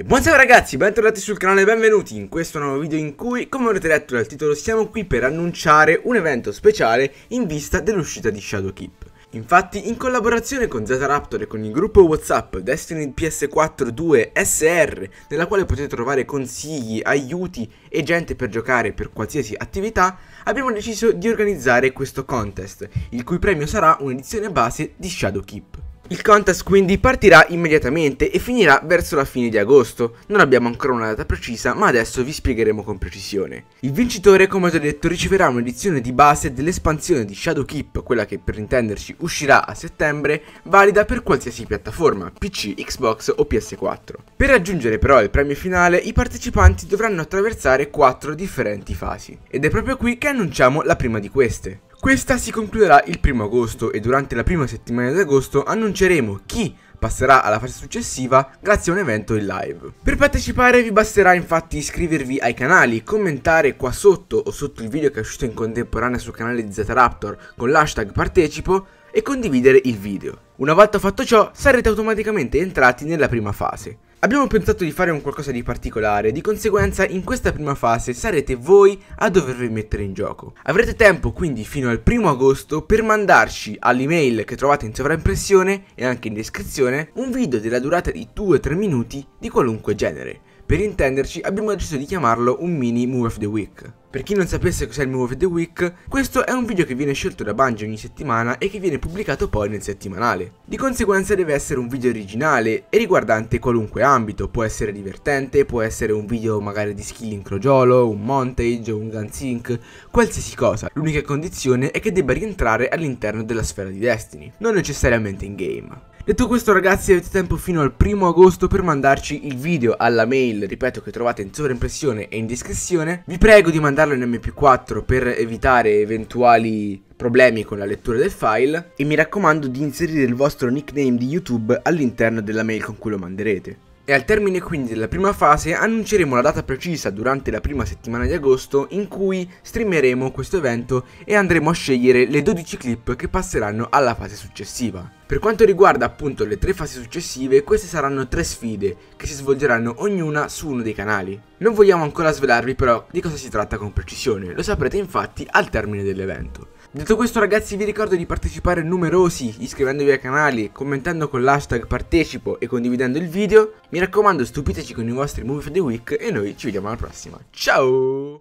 E buonasera ragazzi, bentornati sul canale e benvenuti in questo nuovo video in cui, come avrete letto dal titolo, siamo qui per annunciare un evento speciale in vista dell'uscita di Shadow Keep. Infatti, in collaborazione con Zraptor e con il gruppo WhatsApp Destiny ps 4 2 SR, nella quale potete trovare consigli, aiuti e gente per giocare per qualsiasi attività, abbiamo deciso di organizzare questo contest, il cui premio sarà un'edizione base di Shadow Keep. Il contest quindi partirà immediatamente e finirà verso la fine di agosto, non abbiamo ancora una data precisa ma adesso vi spiegheremo con precisione. Il vincitore come ho già detto riceverà un'edizione di base dell'espansione di Shadow Keep, quella che per intenderci uscirà a settembre, valida per qualsiasi piattaforma, PC, Xbox o PS4. Per raggiungere però il premio finale i partecipanti dovranno attraversare 4 differenti fasi, ed è proprio qui che annunciamo la prima di queste. Questa si concluderà il primo agosto e durante la prima settimana di agosto annunceremo chi passerà alla fase successiva grazie a un evento in live. Per partecipare vi basterà infatti iscrivervi ai canali, commentare qua sotto o sotto il video che è uscito in contemporanea sul canale di Zetaraptor con l'hashtag partecipo e condividere il video. Una volta fatto ciò sarete automaticamente entrati nella prima fase. Abbiamo pensato di fare un qualcosa di particolare, di conseguenza in questa prima fase sarete voi a dovervi mettere in gioco. Avrete tempo quindi fino al primo agosto per mandarci all'email che trovate in sovraimpressione e anche in descrizione un video della durata di 2-3 minuti di qualunque genere. Per intenderci abbiamo deciso di chiamarlo un mini Move of the Week. Per chi non sapesse cos'è il Move of the Week, questo è un video che viene scelto da Bungie ogni settimana e che viene pubblicato poi nel settimanale. Di conseguenza deve essere un video originale e riguardante qualunque ambito, può essere divertente, può essere un video magari di skill in crogiolo, un montage, un gunsync, qualsiasi cosa. L'unica condizione è che debba rientrare all'interno della sfera di Destiny, non necessariamente in game. Detto questo ragazzi avete tempo fino al primo agosto per mandarci il video alla mail, ripeto che trovate in sovraimpressione e in descrizione. Vi prego di mandarlo in mp4 per evitare eventuali problemi con la lettura del file e mi raccomando di inserire il vostro nickname di YouTube all'interno della mail con cui lo manderete e al termine quindi della prima fase annunceremo la data precisa durante la prima settimana di agosto in cui streameremo questo evento e andremo a scegliere le 12 clip che passeranno alla fase successiva. Per quanto riguarda appunto le tre fasi successive, queste saranno tre sfide che si svolgeranno ognuna su uno dei canali. Non vogliamo ancora svelarvi però di cosa si tratta con precisione, lo saprete infatti al termine dell'evento. Detto questo ragazzi vi ricordo di partecipare numerosi iscrivendovi ai canali, commentando con l'hashtag partecipo e condividendo il video. Mi raccomando stupiteci con i vostri movie of the week e noi ci vediamo alla prossima. Ciao!